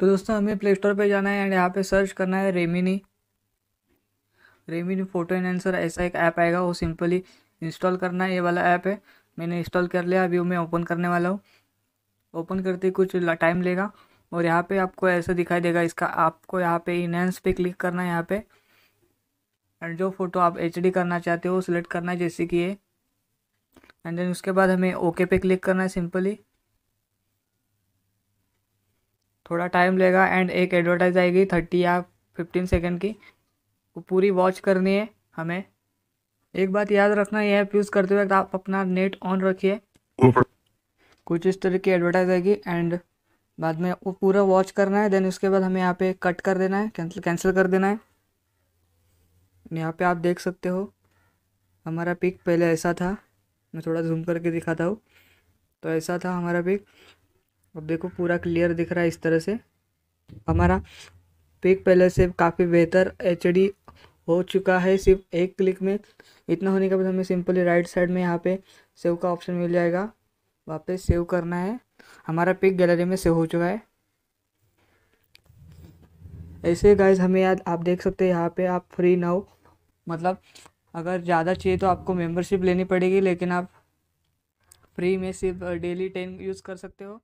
तो दोस्तों हमें प्ले स्टोर पर जाना है एंड यहाँ पे सर्च करना है Remini Remini photo enhancer ऐसा एक ऐप आएगा वो सिंपली इंस्टॉल करना है ये वाला ऐप है मैंने इंस्टॉल कर लिया अभी मैं ओपन करने वाला हूँ ओपन करते कुछ टाइम लेगा और यहाँ पे आपको ऐसा दिखाई देगा इसका आपको यहाँ पे इनहेंस पे क्लिक करना है यहाँ पे एंड जो फ़ोटो आप एच करना चाहते हो सिलेक्ट करना है जैसे कि ये एंड देन उसके बाद हमें ओके पे क्लिक करना है सिंपली थोड़ा टाइम लेगा एंड एक एडवर्टाइज आएगी थर्टी या फिफ्टीन सेकेंड की वो पूरी वॉच करनी है हमें एक बात याद रखना यह ऐप यूज़ करते वक्त आप अपना नेट ऑन रखिए कुछ इस तरह की एडवर्टाइज आएगी एंड बाद में वो पूरा वॉच करना है देन उसके बाद हमें यहाँ पे कट कर देना है कैंसिल कैंसिल कर देना है यहाँ पे आप देख सकते हो हमारा पिक पहले ऐसा था मैं थोड़ा जूम करके दिखाता हूँ तो ऐसा था हमारा पिक अब देखो पूरा क्लियर दिख रहा है इस तरह से हमारा पिक पहले से काफ़ी बेहतर एच हो चुका है सिर्फ एक क्लिक में इतना होने के बाद हमें सिंपली राइट साइड में यहाँ पे सेव का ऑप्शन मिल जाएगा वापस सेव करना है हमारा पिक गैलरी में सेव हो चुका है ऐसे गाइज हमें याद आप देख सकते हैं यहाँ पे आप फ्री ना हो मतलब अगर ज़्यादा चाहिए तो आपको मेंबरशिप लेनी पड़ेगी लेकिन आप फ्री में सिर्फ डेली टेन यूज़ कर सकते हो